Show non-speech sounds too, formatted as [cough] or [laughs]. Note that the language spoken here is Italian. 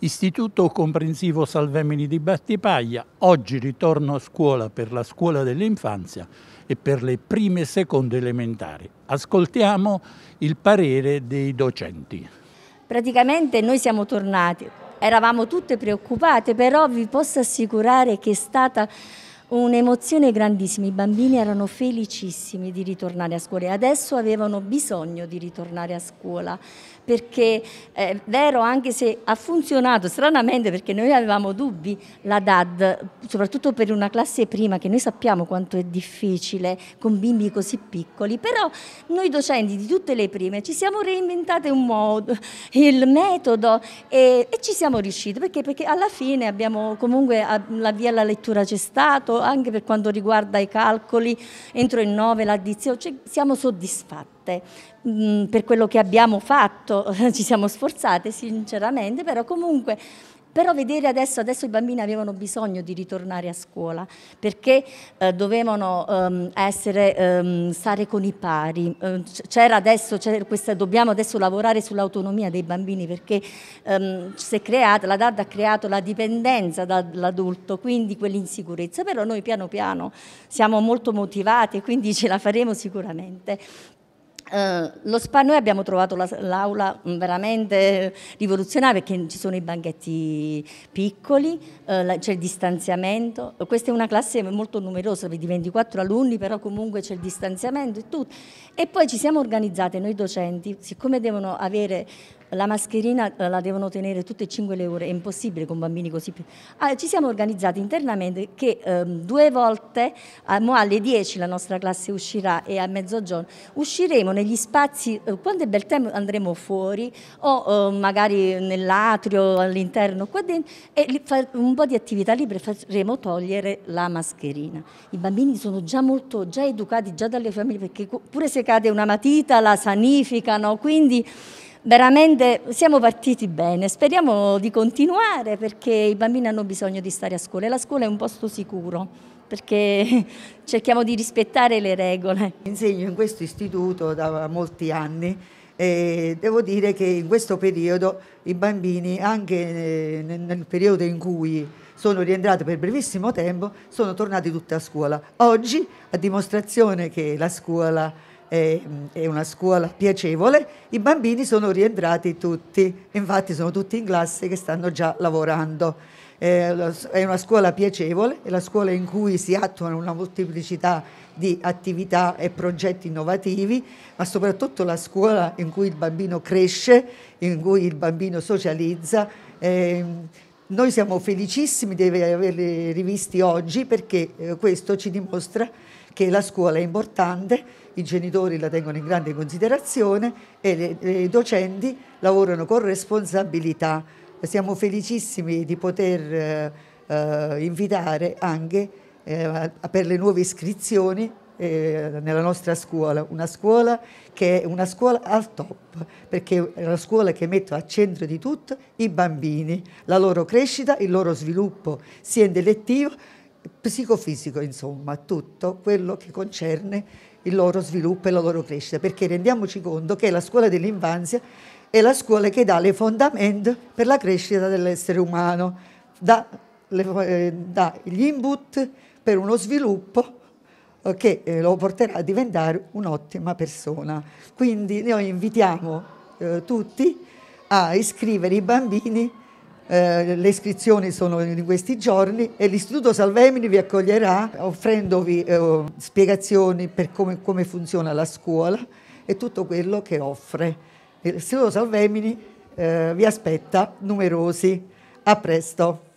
Istituto Comprensivo Salvemini di Battipaglia, oggi ritorno a scuola per la scuola dell'infanzia e per le prime e seconde elementari. Ascoltiamo il parere dei docenti. Praticamente noi siamo tornati, eravamo tutte preoccupate, però vi posso assicurare che è stata Un'emozione grandissima, i bambini erano felicissimi di ritornare a scuola e adesso avevano bisogno di ritornare a scuola perché è eh, vero anche se ha funzionato stranamente perché noi avevamo dubbi la DAD, soprattutto per una classe prima che noi sappiamo quanto è difficile con bimbi così piccoli, però noi docenti di tutte le prime ci siamo reinventate un modo, il metodo e, e ci siamo riusciti perché, perché alla fine abbiamo comunque ah, la via alla lettura c'è stato, anche per quanto riguarda i calcoli, entro il 9 l'addizione, cioè siamo soddisfatte mh, mm, per quello che abbiamo fatto, [laughs] ci siamo sforzate sinceramente, però comunque però vedere adesso, adesso i bambini avevano bisogno di ritornare a scuola perché eh, dovevano ehm, essere, ehm, stare con i pari, ehm, c'era adesso, questa, dobbiamo adesso lavorare sull'autonomia dei bambini perché ehm, creata, la DAD ha creato la dipendenza dall'adulto, quindi quell'insicurezza, però noi piano piano siamo molto motivati e quindi ce la faremo sicuramente. Eh, lo spa noi abbiamo trovato l'aula la, mm, veramente rivoluzionaria perché ci sono i banchetti piccoli, eh, c'è il distanziamento, questa è una classe molto numerosa di 24 alunni, però comunque c'è il distanziamento e tutto. E poi ci siamo organizzate noi docenti, siccome devono avere la mascherina eh, la devono tenere tutte e cinque le ore, è impossibile con bambini così. Ah, ci siamo organizzati internamente che ehm, due volte, alle 10 la nostra classe uscirà e a mezzogiorno, usciremo negli spazi, eh, quando è bel tempo andremo fuori o eh, magari nell'atrio, all'interno, qua dentro e un po' di attività libere faremo togliere la mascherina. I bambini sono già molto, già educati, già dalle famiglie, perché pure se cade una matita la sanificano, quindi veramente siamo partiti bene, speriamo di continuare perché i bambini hanno bisogno di stare a scuola e la scuola è un posto sicuro perché [laughs] cerchiamo di rispettare le regole. Insegno in questo istituto da molti anni e devo dire che in questo periodo i bambini, anche eh, nel periodo in cui sono rientrati per brevissimo tempo, sono tornati tutti a scuola. Oggi, a dimostrazione che la scuola è, è una scuola piacevole, i bambini sono rientrati tutti, infatti sono tutti in classe che stanno già lavorando. Eh, è una scuola piacevole, è la scuola in cui si attuano una molteplicità di attività e progetti innovativi, ma soprattutto la scuola in cui il bambino cresce, in cui il bambino socializza, eh, noi siamo felicissimi di averli rivisti oggi perché eh, questo ci dimostra che la scuola è importante, i genitori la tengono in grande considerazione e i docenti lavorano con responsabilità. Siamo felicissimi di poter eh, eh invitare anche eh, per le nuove iscrizioni eh, nella nostra scuola, una scuola che è una scuola al top, perché è una scuola che mette al centro di tutto i bambini, la loro crescita, il loro sviluppo sia intellettivo, psicofisico, insomma, tutto quello che concerne il loro sviluppo e la loro crescita, perché rendiamoci conto che la scuola dell'infanzia è la scuola che dà le fondamenta per la crescita dell'essere umano, dà, le, eh, dà gli input per uno sviluppo eh, che eh, lo porterà a diventare un'ottima persona. Quindi noi invitiamo eh, tutti a iscrivere i bambini, eh, le iscrizioni sono in questi giorni e l'Istituto Salvemini vi accoglierà offrendovi eh, spiegazioni per come, come funziona la scuola e tutto quello che offre. L'Istituto Salvemini eh, vi aspetta numerosi. A presto!